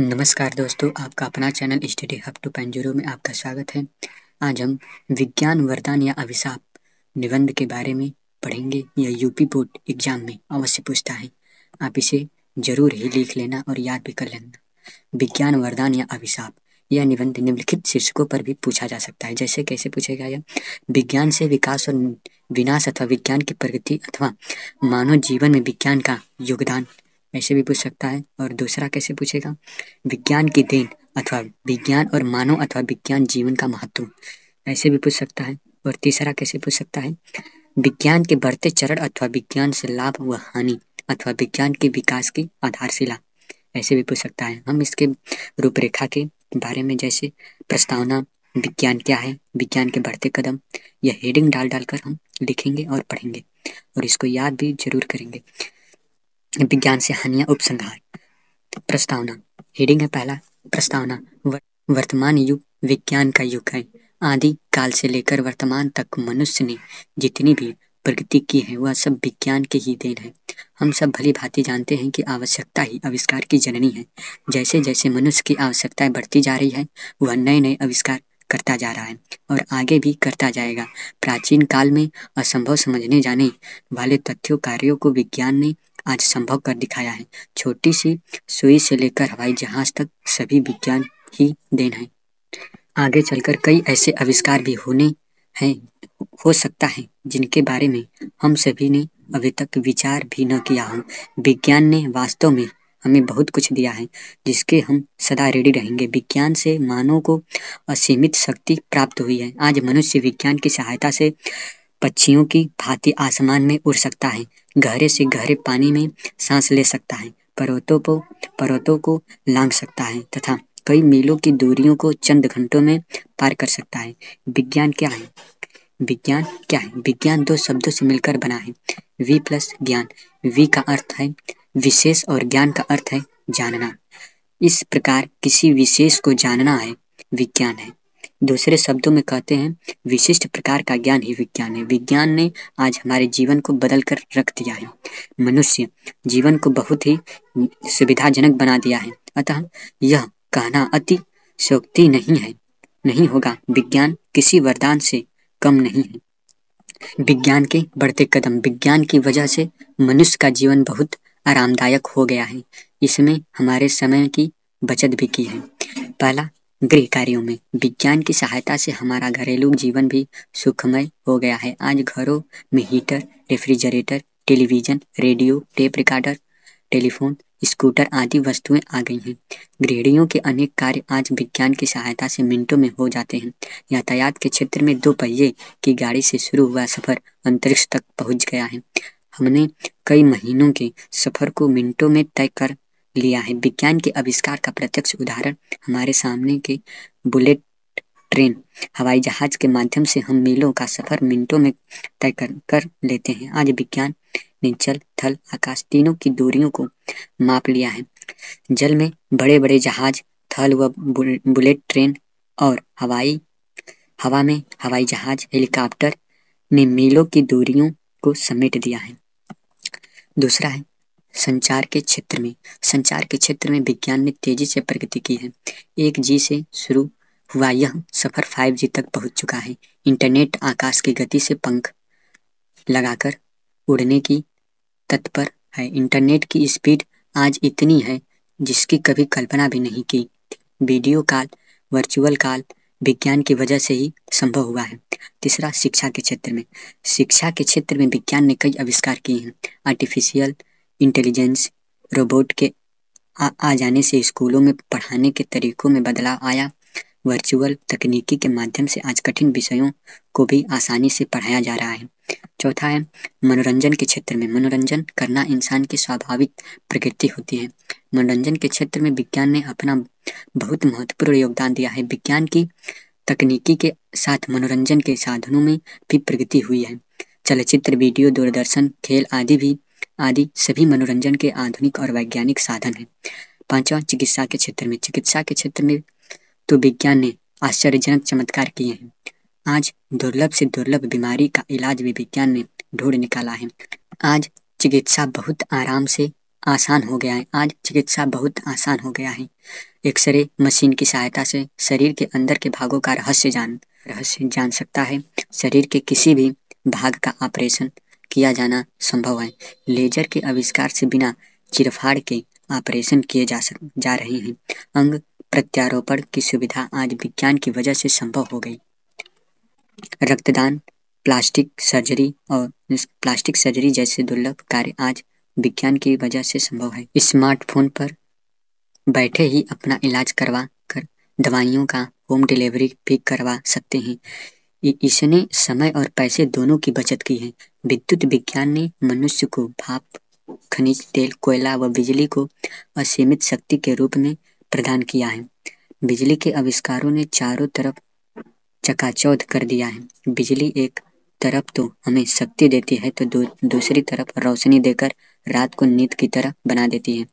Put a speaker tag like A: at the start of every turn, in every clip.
A: नमस्कार दोस्तों आपका अपना चैनल स्टडी हब टू पेंजुरो में आपका स्वागत है आज हम विज्ञान वरदान या अभिशाप निबंध के बारे में पढ़ेंगे यह यूपी बोर्ड एग्जाम में अवश्य पूछता है आप इसे जरूर ही लिख लेना और याद भी कर लेना विज्ञान वरदान या अभिशाप यह निबंध निम्नलिखित शीर्षकों पर भी पूछा जा सकता है जैसे कैसे पूछेगा यह विज्ञान से विकास और विनाश अथवा विज्ञान की प्रगति अथवा मानव जीवन में विज्ञान का योगदान ऐसे भी पूछ सकता है और दूसरा कैसे पूछेगा विज्ञान की देन अथवा विज्ञान और मानव अथवा विज्ञान जीवन का महत्व ऐसे भी पूछ सकता है और तीसरा कैसे पूछ सकता है विज्ञान के बढ़ते चरण अथवा विज्ञान से लाभ व हानि अथवा विज्ञान के विकास की आधारशिला ऐसे भी पूछ सकता है हम इसके रूपरेखा के बारे में जैसे प्रस्तावना विज्ञान क्या है विज्ञान के बढ़ते कदम यह हेडिंग डाल डालकर हम लिखेंगे और पढ़ेंगे और इसको याद भी जरूर करेंगे विज्ञान से हानिया उपसंहार प्रस्तावना हेडिंग है पहला प्रस्तावना वर्तमान युग विज्ञान का युग है आदि काल से लेकर वर्तमान तक मनुष्य ने जितनी भी प्रगति की है वह सब विज्ञान के ही देन है हम सब भली भांति जानते हैं कि आवश्यकता ही आविष्कार की जननी है जैसे जैसे मनुष्य की आवश्यकताएं बढ़ती जा रही है वह नए नए आविष्कार करता जा रहा है और आगे भी करता जाएगा प्राचीन काल में असंभव समझने जाने वाले तथ्यों कार्यों को विज्ञान ने आज संभव कर दिखाया है छोटी सी सुई से लेकर हवाई जहाज तक सभी विज्ञान ही देन है आगे चलकर कई ऐसे आविष्कार भी होने हैं हो सकता है जिनके बारे में हम सभी ने अभी तक विचार भी न किया हो विज्ञान ने वास्तव में हमें बहुत कुछ दिया है जिसके हम सदा रेडी रहेंगे विज्ञान से मानव को असीमित शक्ति प्राप्त हुई है आज मनुष्य विज्ञान की सहायता से पक्षियों की भांति आसमान में उड़ सकता है गहरे से गहरे पानी में सांस ले सकता है पर्वतों को पर्वतों को लांग सकता है तथा कई मीलों की दूरियों को चंद घंटों में पार कर सकता है विज्ञान क्या है विज्ञान क्या है विज्ञान दो शब्दों से मिलकर बना है वी प्लस ज्ञान वी का अर्थ है विशेष और ज्ञान का अर्थ है जानना इस प्रकार किसी विशेष को जानना है विज्ञान है दूसरे शब्दों में कहते हैं विशिष्ट प्रकार का ज्ञान ही विज्ञान है विज्ञान ने आज हमारे जीवन को बदल कर रख दिया है मनुष्य जीवन को बहुत ही सुविधाजनक बना दिया है अतः यह कहना अति शोक्ति नहीं है नहीं होगा विज्ञान किसी वरदान से कम नहीं है विज्ञान के बढ़ते कदम विज्ञान की वजह से मनुष्य का जीवन बहुत आरामदायक हो गया है इसमें हमारे समय की बचत भी की है पहला गृह कार्यों में विज्ञान की सहायता से हमारा घरेलू जीवन भी सुखमय हो गया है आज घरों में heater refrigerator television radio tape recorder telephone scooter आदि वस्तुएं आ गई हैं गृहणियों के अनेक कार्य आज विज्ञान की सहायता से मिनटों में हो जाते हैं यातायात के क्षेत्र में दो पहिए की गाड़ी से शुरू हुआ सफर अंतरिक्ष तक पहुंच गया है हमने कई महीनों के सफर को मिनटों में तय कर लिया है विज्ञान के आविष्कार का प्रत्यक्ष उदाहरण हमारे सामने के बुलेट ट्रेन हवाई जहाज के माध्यम से हम मीलों का सफर मिनटों में तय कर, कर लेते हैं आज विज्ञान ने जल थल आकाश तीनों की दूरियों को माप लिया है जल में बड़े बड़े जहाज थल व बुलेट ट्रेन और हवाई हवा में हवाई जहाज हेलीकॉप्टर ने मीलों की दूरियों को समेट दिया है दूसरा है संचार के क्षेत्र में संचार के क्षेत्र में विज्ञान ने तेजी से प्रगति की है एक जी से शुरू हुआ यह सफर फाइव जी तक पहुंच चुका है इंटरनेट आकाश की गति से पंख लगाकर उड़ने की तत्पर है इंटरनेट की स्पीड आज इतनी है जिसकी कभी कल्पना भी नहीं की वीडियो कॉल वर्चुअल कॉल विज्ञान की वजह से ही संभव हुआ है तीसरा शिक्षा के क्षेत्र में शिक्षा के क्षेत्र में विज्ञान ने कई आविष्कार किए हैं आर्टिफिशियल इंटेलिजेंस रोबोट के आ आ जाने से स्कूलों में पढ़ाने के तरीकों में बदलाव आया वर्चुअल तकनीकी के माध्यम से आज कठिन विषयों को भी आसानी से पढ़ाया जा रहा है चौथा है मनोरंजन के क्षेत्र में मनोरंजन करना इंसान की स्वाभाविक प्रकृति होती है मनोरंजन के क्षेत्र में विज्ञान ने अपना बहुत महत्वपूर्ण योगदान दिया है विज्ञान की तकनीकी के साथ मनोरंजन के साधनों में भी प्रगति हुई है चलचित्र वीडियो दूरदर्शन खेल आदि भी आदि सभी मनोरंजन के आधुनिक और वैज्ञानिक साधन हैं पांचवा चिकित्सा के क्षेत्र में चिकित्सा के क्षेत्र में तो विज्ञान ने आश्चर्यजनक चमत्कार किए हैं आज दुर्लभ से दुर्लभ बीमारी का इलाज भी विज्ञान ने ढूंढ निकाला है आज चिकित्सा बहुत आराम से आसान हो गया है आज चिकित्सा बहुत आसान हो गया है एक्सरे मशीन की सहायता से शरीर के अंदर के भागों का रहस्य जान रहस्य जान सकता है शरीर के किसी भी भाग का ऑपरेशन किया जाना संभव है लेजर के आविष्कार से बिना चिरफाड़ के ऑपरेशन किए जा सक जा रहे हैं अंग प्रत्यारोपण की सुविधा आज विज्ञान की वजह से संभव हो गई रक्तदान प्लास्टिक सर्जरी और प्लास्टिक सर्जरी जैसे दुर्लभ कार्य आज विज्ञान की वजह से संभव है स्मार्टफोन पर बैठे ही अपना इलाज करवा कर दवाइयों का होम डिलीवरी भी करवा सकते हैं इसने समय और पैसे दोनों की बचत की है विद्युत विज्ञान ने मनुष्य को भाप खनिज तेल कोयला व बिजली को असीमित शक्ति के रूप में प्रदान किया है बिजली के आविष्कारों ने चारों तरफ चकाचौध कर दिया है बिजली एक तरफ तो हमें शक्ति देती है तो दूसरी तरफ रोशनी देकर रात को नींद की तरह बना देती है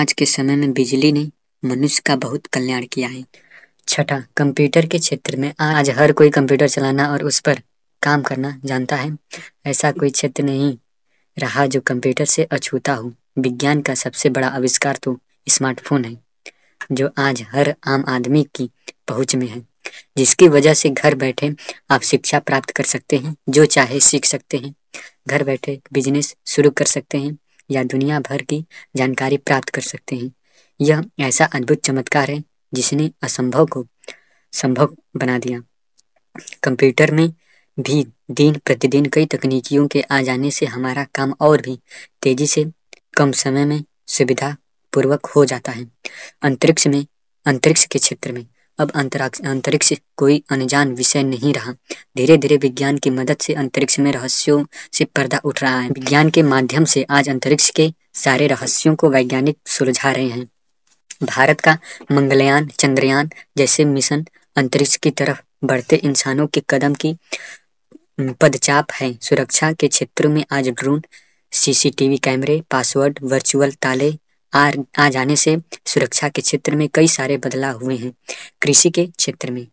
A: आज के समय में बिजली ने मनुष्य का बहुत कल्याण किया है छठा कंप्यूटर के क्षेत्र में आज हर कोई कंप्यूटर चलाना और उस पर काम करना जानता है ऐसा कोई क्षेत्र नहीं रहा जो कंप्यूटर से अछूता हो विज्ञान का सबसे बड़ा आविष्कार तो स्मार्टफोन है जो आज हर आम आदमी की पहुंच में है जिसकी वजह से घर बैठे आप शिक्षा प्राप्त कर सकते हैं जो चाहे सीख सकते हैं घर बैठे बिजनेस शुरू कर सकते हैं या दुनिया भर की जानकारी प्राप्त कर सकते हैं यह ऐसा अद्भुत चमत्कार है जिसने असंभव को संभव बना दिया कंप्यूटर में भी दिन प्रतिदिन कई तकनीकियों के आ जाने से हमारा काम और भी तेजी से कम समय में सुविधा पूर्वक हो जाता है अंतरिक्ष में अंतरिक्ष के क्षेत्र में अब अंतरिक्ष कोई अनजान विषय नहीं रहा धीरे धीरे विज्ञान की मदद से अंतरिक्ष में रहस्यों से पर्दा उठ रहा है विज्ञान के माध्यम से आज अंतरिक्ष के सारे रहस्यों को वैज्ञानिक सुलझा रहे हैं भारत का मंगलयान चंद्रयान जैसे मिशन अंतरिक्ष की तरफ बढ़ते इंसानों के कदम की पदचाप है सुरक्षा के क्षेत्र में आज ड्रोन सीसीटीवी कैमरे पासवर्ड वर्चुअल ताले आ, आ जाने से सुरक्षा के क्षेत्र में कई सारे बदलाव हुए हैं कृषि के क्षेत्र में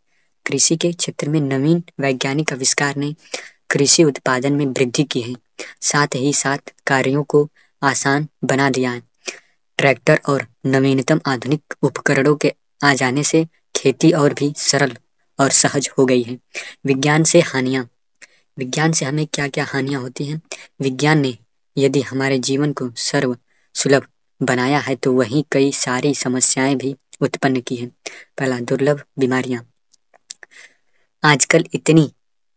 A: कृषि के क्षेत्र में नवीन वैज्ञानिक आविष्कार ने कृषि उत्पादन में वृद्धि की है साथ ही साथ कार्यों को आसान बना दिया है ट्रैक्टर और नवीनतम आधुनिक उपकरणों के आ जाने से खेती और भी सरल और सहज हो गई है विज्ञान से हानियाँ विज्ञान से हमें क्या क्या हानियाँ होती हैं विज्ञान ने यदि हमारे जीवन को सर्व सुलभ बनाया है तो वही कई सारी समस्याएं भी उत्पन्न की हैं पहला दुर्लभ बीमारियां आजकल इतनी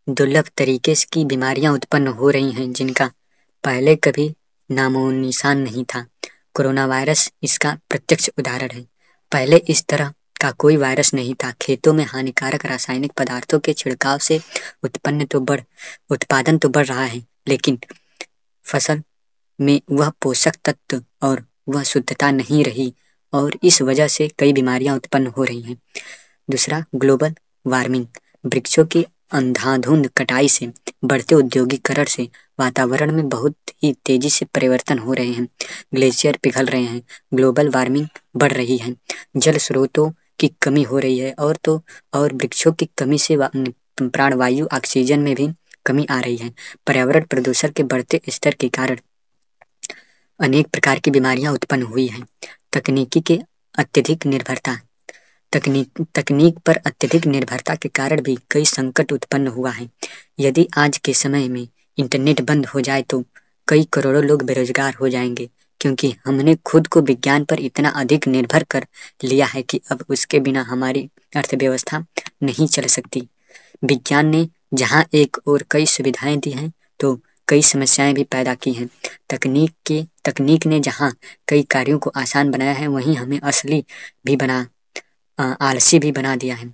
A: दुर्लभ तरीके की बीमारियां उत्पन्न हो रही हैं जिनका पहले कभी नामो निशान नहीं था कोरोना वायरस इसका प्रत्यक्ष उदाहरण है पहले इस तरह का कोई वायरस नहीं था खेतों में हानिकारक रासायनिक पदार्थों के छिड़काव से उत्पन्न तो बढ़ उत्पादन तो बढ़ रहा है लेकिन फसल में वह पोषक तत्व और वह शुद्धता नहीं रही और इस वजह से कई बीमारियां उत्पन्न हो रही हैं दूसरा ग्लोबल वार्मिंग वृक्षों की अंधाधुंध कटाई से बढ़ते औद्योगिकरण से वातावरण में बहुत ही तेजी से परिवर्तन हो रहे हैं ग्लेशियर पिघल रहे हैं ग्लोबल वार्मिंग बढ़ रही है जल स्रोतों की कमी हो रही है और तो और वृक्षों की कमी से प्राणवायु ऑक्सीजन में भी कमी आ रही है पर्यावरण प्रदूषण के बढ़ते स्तर के कारण अनेक प्रकार की बीमारियां उत्पन्न हुई हैं तकनीकी के अत्यधिक निर्भरता तकनीक तकनीक पर अत्यधिक निर्भरता के कारण भी कई संकट उत्पन्न हुआ है यदि आज के समय में इंटरनेट बंद हो जाए तो कई करोड़ों लोग बेरोजगार हो जाएंगे क्योंकि हमने खुद को विज्ञान पर इतना अधिक निर्भर कर लिया है कि अब उसके बिना हमारी अर्थव्यवस्था नहीं चल सकती विज्ञान ने जहाँ एक और कई सुविधाएं दी हैं तो कई समस्याएं भी पैदा की हैं तकनीक के तकनीक ने जहाँ कई कार्यों को आसान बनाया है वहीं हमें असली भी बना आलसी भी बना दिया है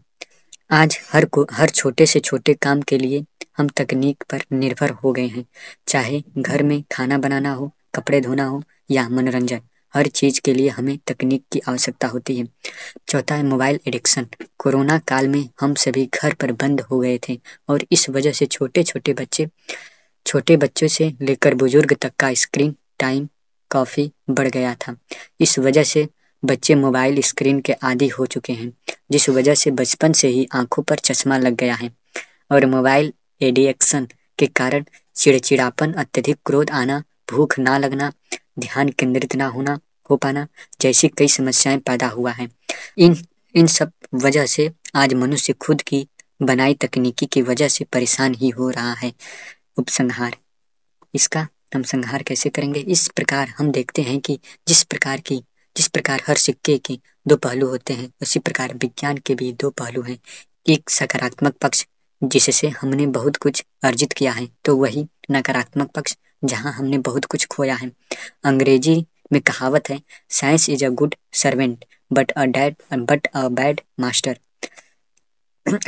A: आज हर को हर छोटे से छोटे काम के लिए हम तकनीक पर निर्भर हो गए हैं चाहे घर में खाना बनाना हो कपड़े धोना हो या मनोरंजन हर चीज के लिए हमें तकनीक की आवश्यकता होती है चौथा है मोबाइल एडिक्शन कोरोना काल में हम सभी घर पर बंद हो गए थे और इस वजह से छोटे छोटे बच्चे छोटे बच्चों से लेकर बुजुर्ग तक का स्क्रीन टाइम काफ़ी बढ़ गया था इस वजह से बच्चे मोबाइल स्क्रीन के आदि हो चुके हैं जिस वजह से बचपन से ही आंखों पर चश्मा लग गया है और मोबाइल एडिक्शन के कारण चिड़चिड़ापन अत्यधिक क्रोध आना भूख ना लगना ध्यान केंद्रित ना होना हो पाना जैसी कई समस्याएं पैदा हुआ है इन इन सब वजह से आज मनुष्य खुद की बनाई तकनीकी की वजह से परेशान ही हो रहा है उपसंहार इसका हम संहार कैसे करेंगे इस प्रकार हम देखते हैं कि जिस प्रकार की जिस प्रकार हर सिक्के के दो पहलू होते हैं उसी प्रकार विज्ञान के भी दो पहलू हैं एक सकारात्मक पक्ष जिससे हमने बहुत कुछ अर्जित किया है तो वही नकारात्मक पक्ष जहाँ हमने बहुत कुछ खोया है अंग्रेजी में कहावत है science is a good servant but a dad but a bad master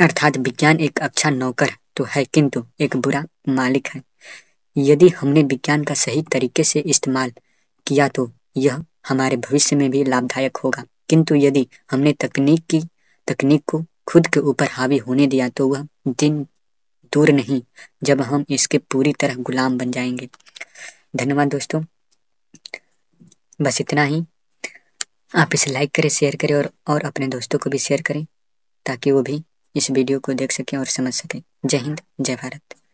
A: अर्थात विज्ञान एक अच्छा नौकर तो है किंतु एक बुरा मालिक है यदि हमने विज्ञान का सही तरीके से इस्तेमाल किया तो यह हमारे भविष्य में भी लाभदायक होगा किंतु यदि हमने तकनीक की तकनीक को खुद के ऊपर हावी होने दिया तो वह दिन दूर नहीं जब हम इसके पूरी तरह गुलाम बन जाएंगे धन्यवाद दोस्तों बस इतना ही आप इसे लाइक करें शेयर करें और और अपने दोस्तों को भी शेयर करें ताकि वो भी इस वीडियो को देख सकें और समझ सकें जय हिंद जय भारत